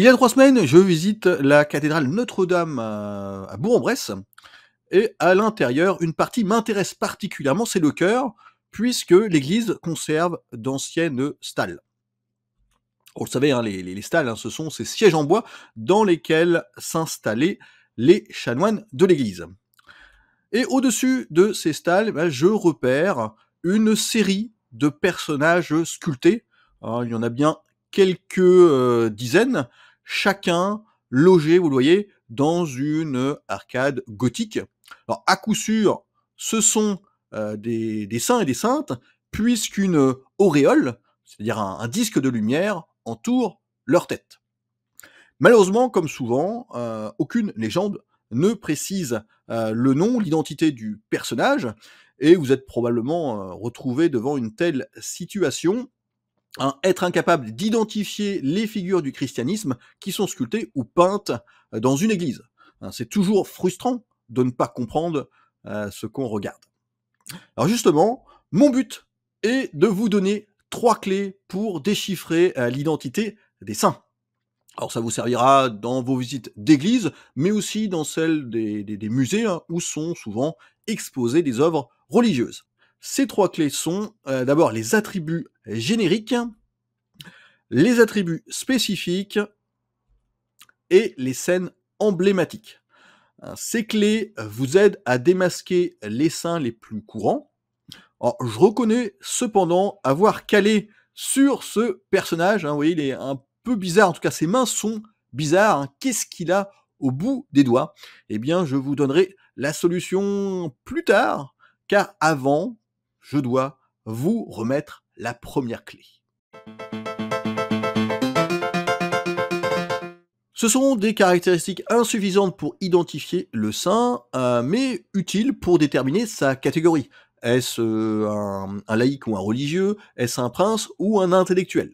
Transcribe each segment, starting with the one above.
Il y a trois semaines, je visite la cathédrale Notre-Dame euh, à Bourg-en-Bresse. Et à l'intérieur, une partie m'intéresse particulièrement, c'est le chœur, puisque l'église conserve d'anciennes stalles. Vous le savez, hein, les, stalles, hein, ce sont ces sièges en bois dans lesquels s'installaient les chanoines de l'église. Et au-dessus de ces stalles, ben, je repère une série de personnages sculptés. Hein, il y en a bien quelques euh, dizaines, chacun logé, vous le voyez, dans une arcade gothique. Alors, à coup sûr, ce sont euh, des, saints et des saintes, puisqu'une auréole, c'est-à-dire un, disque de lumière, entoure leur tête. Malheureusement, comme souvent, euh, aucune légende ne précise euh, le nom, l'identité du personnage, et vous êtes probablement retrouvé devant une telle situation être incapable d'identifier les figures du christianisme qui sont sculptées ou peintes euh, dans une église. Hein, c'est toujours frustrant de ne pas comprendre euh, ce qu'on regarde. Alors justement, mon but est de vous donner trois clés pour déchiffrer euh, l'identité des saints. Alors ça vous servira dans vos visites d'église, mais aussi dans celles des, musées hein, où sont souvent exposées des œuvres religieuses. Ces trois clés sont euh, d'abord les attributs génériques, les attributs spécifiques et les scènes emblématiques. Euh, ces clés euh, vous aident à démasquer les seins les plus courants. je reconnais cependant avoir calé sur ce personnage. Hein, vous voyez, il est un peu bizarre. En tout cas, ses mains sont bizarres. Hein. Qu'est-ce qu'il a au bout des doigts Eh bien, je vous donnerai la solution plus tard, car avant, je dois vous remettre la première clé. Ce sont des caractéristiques insuffisantes pour identifier le saint, euh, mais utiles pour déterminer sa catégorie. Est-ce euh, un, laïc ou un religieux Est-ce un prince ou un intellectuel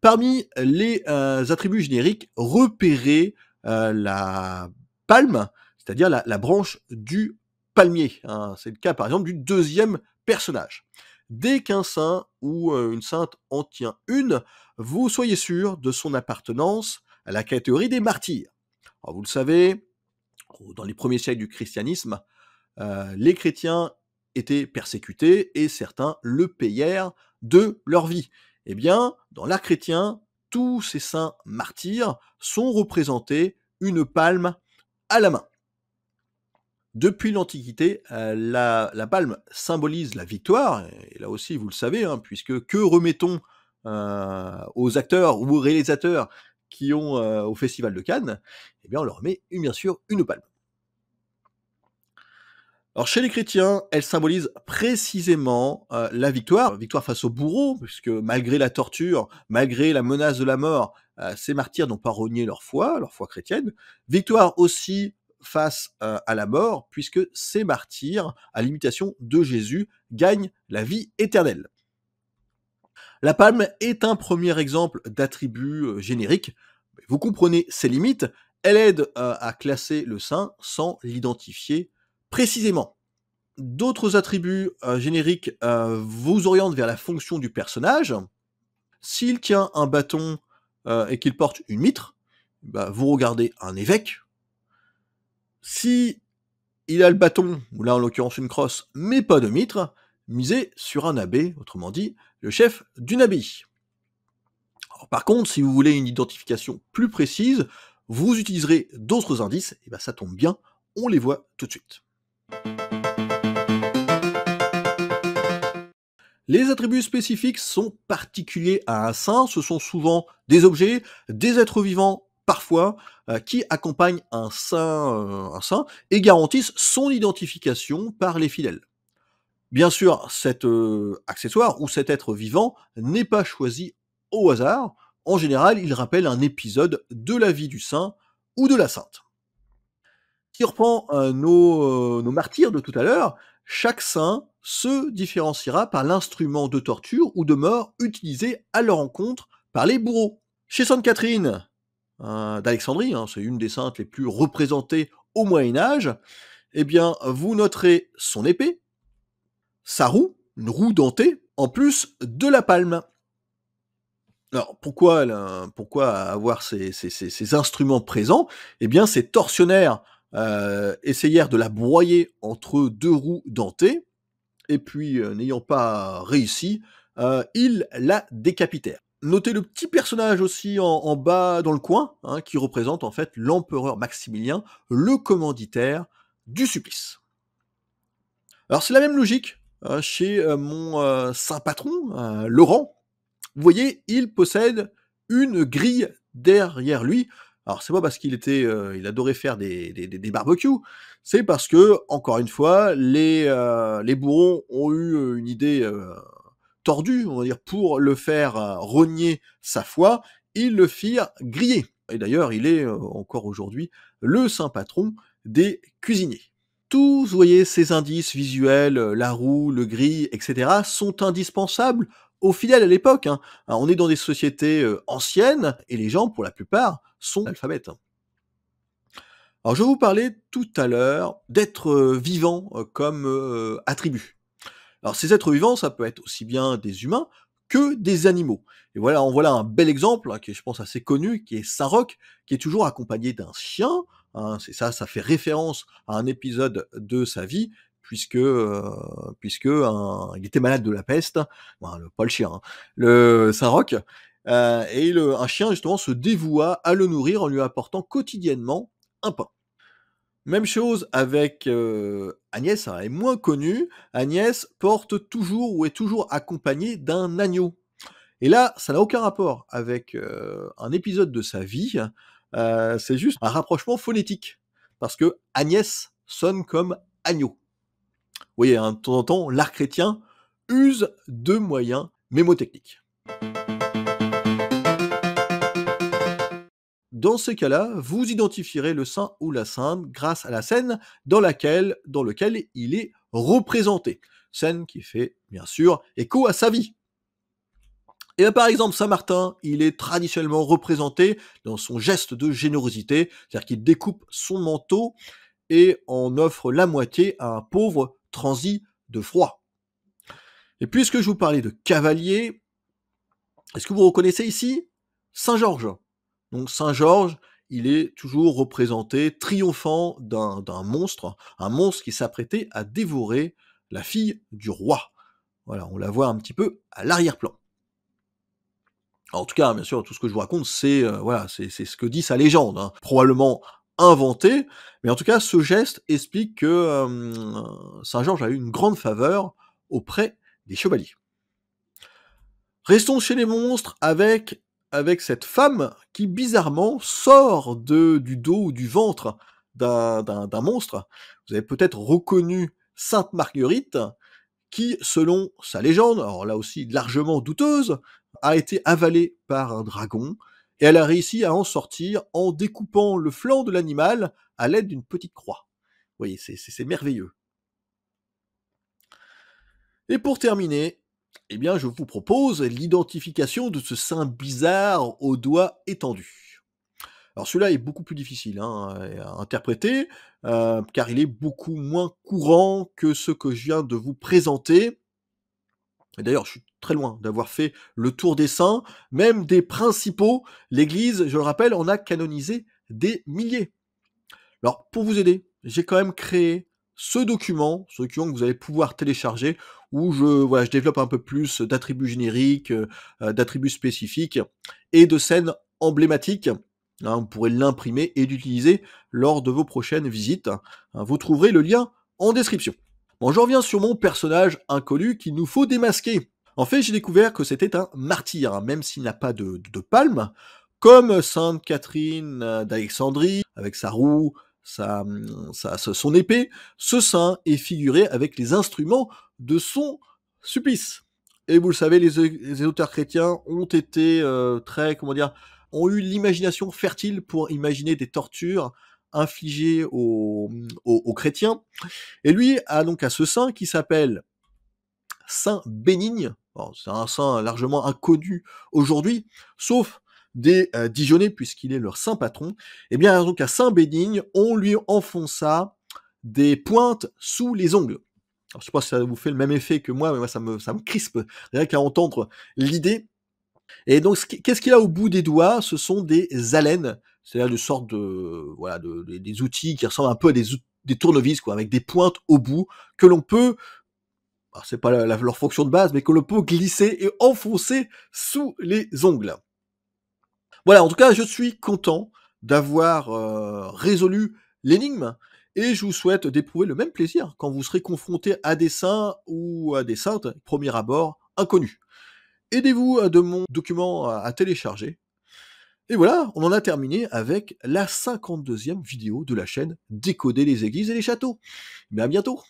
Parmi les euh, attributs génériques, repérez la palme, c'est-à-dire la, la, branche du palmier. Hein, c'est le cas par exemple du deuxième personnage. Dès qu'un saint ou euh, une sainte en tient une, vous soyez sûr de son appartenance à la catégorie des martyrs. vous le savez, dans les premiers siècles du christianisme, euh, les chrétiens étaient persécutés et certains le payèrent de leur vie. Eh bien, dans l'art chrétien, tous ces saints martyrs sont représentés une palme à la main. Depuis l'Antiquité, euh, la, palme symbolise la victoire, et là aussi vous le savez, hein, puisque que remettons euh, aux acteurs ou aux réalisateurs qui ont euh, au Festival de Cannes Eh bien on leur met bien sûr une palme. Alors chez les chrétiens, elle symbolise précisément euh, la victoire, victoire face au bourreau, puisque malgré la torture, malgré la menace de la mort, ces martyrs n'ont pas renié leur foi, leur foi chrétienne. Victoire aussi face euh, à la mort, puisque ces martyrs, à l'imitation de Jésus, gagnent la vie éternelle. La palme est un premier exemple d'attribut euh, générique. Vous comprenez ses limites, elle aide euh, à classer le saint sans l'identifier précisément. D'autres attributs génériques vous orientent vers la fonction du personnage. S'il tient un bâton et qu'il porte une mitre, bah, vous regardez un évêque, si il a le bâton, ou là en l'occurrence une crosse, mais pas de mitre, misez sur un abbé, autrement dit, le chef d'une abbaye. par contre, si vous voulez une identification plus précise, vous utiliserez d'autres indices, et bien ça tombe bien, on les voit tout de suite. Les attributs spécifiques sont particuliers à un saint, ce sont souvent des objets, des êtres vivants parfois euh, qui accompagne euh, un saint, et garantissent son identification par les fidèles. Bien sûr, cet euh, accessoire ou cet être vivant n'est pas choisi au hasard. En général, il rappelle un épisode de la vie du saint ou de la sainte. Si on reprend nos, nos martyrs de tout à l'heure, chaque saint se différenciera par l'instrument de torture ou de mort utilisé à leur encontre par les bourreaux. Chez Sainte Catherine, Hein, d'Alexandrie, hein, c'est une des saintes les plus représentées au Moyen Âge, eh bien, vous noterez son épée, sa roue, une roue dentée, en plus de la palme. Alors pourquoi, euh, avoir ces, instruments présents Eh bien, ces tortionnaires euh, essayèrent de la broyer entre deux roues dentées, et puis euh, n'ayant pas réussi, ils la décapitèrent. Notez le petit personnage aussi en, bas dans le coin, hein, qui représente en fait l'empereur Maximilien, le commanditaire du supplice. Alors c'est la même logique hein, chez euh, mon euh, saint patron, euh, Laurent. Vous voyez, il possède une grille derrière lui. Alors c'est pas parce qu'il était, il adorait faire des, barbecues, c'est parce que encore une fois, les, les bourrons ont eu une idée tordu, on va dire, pour le faire euh, rogner sa foi, ils le firent griller. Et d'ailleurs, il est euh, encore aujourd'hui le saint patron des cuisiniers. Tous, vous voyez, ces indices visuels, euh, la roue, le gris, etc., sont indispensables aux fidèles à l'époque. Hein. On est dans des sociétés anciennes et les gens, pour la plupart, sont alphabètes. Hein. Alors, je vous parlais tout à l'heure d'être vivant comme attribut. Alors ces êtres vivants, ça peut être aussi bien des humains que des animaux. Et voilà, on voilà un bel exemple hein, qui est, je pense, assez connu, qui est Sarok, qui est toujours accompagné d'un chien. Hein. c'est ça, ça fait référence à un épisode de sa vie puisque euh, puisque il était malade de la peste, hein, le, pas le chien, euh, le Sarok, et un chien justement se dévoua à le nourrir en lui apportant quotidiennement un pain. Même chose avec euh, Agnès, hein. elle est moins connue. Agnès porte toujours ou est toujours accompagnée d'un agneau. Et là, ça n'a aucun rapport avec euh, un épisode de sa vie. Euh, c'est juste un rapprochement phonétique. Parce que Agnès sonne comme agneau. Vous voyez, hein, de temps en temps, l'art chrétien use de moyens mémotechniques. Dans ce cas-là, vous identifierez le saint ou la sainte grâce à la scène dans laquelle, dans lequel il est représenté. Scène qui fait, bien sûr, écho à sa vie. Et eh par exemple, Saint Martin, il est traditionnellement représenté dans son geste de générosité, c'est-à-dire qu'il découpe son manteau et en offre la moitié à un pauvre transi de froid. Et puisque je vous parlais de cavalier, est-ce que vous reconnaissez ici Saint Georges donc Saint-Georges, il est toujours représenté triomphant d'un monstre, un monstre qui s'apprêtait à dévorer la fille du roi. Voilà, on la voit un petit peu à l'arrière-plan. En tout cas, bien sûr, tout ce que je vous raconte, c'est euh, voilà, c'est ce que dit sa légende, hein. probablement inventée, mais en tout cas, ce geste explique que euh, Saint Georges a eu une grande faveur auprès des chevaliers. Restons chez les monstres avec avec cette femme qui bizarrement sort de, du dos ou du ventre d'un monstre. Vous avez peut-être reconnu Sainte Marguerite, qui, selon sa légende, alors là aussi largement douteuse, a été avalée par un dragon, et elle a réussi à en sortir en découpant le flanc de l'animal à l'aide d'une petite croix. Vous voyez, c'est merveilleux. Et pour terminer, eh bien, je vous propose l'identification de ce saint bizarre au doigt étendu. Alors celui-là est beaucoup plus difficile hein, à interpréter, euh, car il est beaucoup moins courant que ce que je viens de vous présenter. Et d'ailleurs, je suis très loin d'avoir fait le tour des saints, même des principaux. L'Église, je le rappelle, en a canonisé des milliers. Alors, pour vous aider, j'ai quand même créé ce document, ce document que vous allez pouvoir télécharger, où je, je développe un peu plus d'attributs génériques, euh, d'attributs spécifiques et de scènes emblématiques. Hein, vous pourrez l'imprimer et l'utiliser lors de vos prochaines visites. Hein. vous trouverez le lien en description. Bon, j'en reviens sur mon personnage inconnu qu'il nous faut démasquer. En fait, j'ai découvert que c'était un martyr, hein, même s'il n'a pas de, palme, comme Sainte Catherine d'Alexandrie, avec sa roue, son épée, ce saint est figuré avec les instruments de son supplice. Et vous le savez, les, auteurs chrétiens ont été euh, très, comment dire, ont eu l'imagination fertile pour imaginer des tortures infligées aux, chrétiens. Et lui a donc à ce saint qui s'appelle Saint Bénigne. C'est un saint largement inconnu aujourd'hui, sauf des euh, puisqu'il est leur saint patron. et eh bien, donc à Saint Bénigne, on lui enfonça des pointes sous les ongles. Je je sais pas si ça vous fait le même effet que moi, mais moi, ça me, ça crispe rien qu'à entendre l'idée. Et donc, qu'est-ce qu'il a au bout des doigts Ce sont des haleines, c'est-à-dire une sorte de, voilà, des outils qui ressemblent un peu à des, tournevis, quoi, avec des pointes au bout que l'on peut c'est pas leur fonction de base, mais que l'on peut glisser et enfoncer sous les ongles. Voilà, en tout cas, je suis content d'avoir euh, résolu l'énigme. Et je vous souhaite d'éprouver le même plaisir quand vous serez confronté à des saints ou à des saintes, premier abord, inconnus. Aidez-vous euh, de mon document à télécharger. Et voilà, on en a terminé avec la 52e vidéo de la chaîne Décoder les églises et les châteaux. Mais à bientôt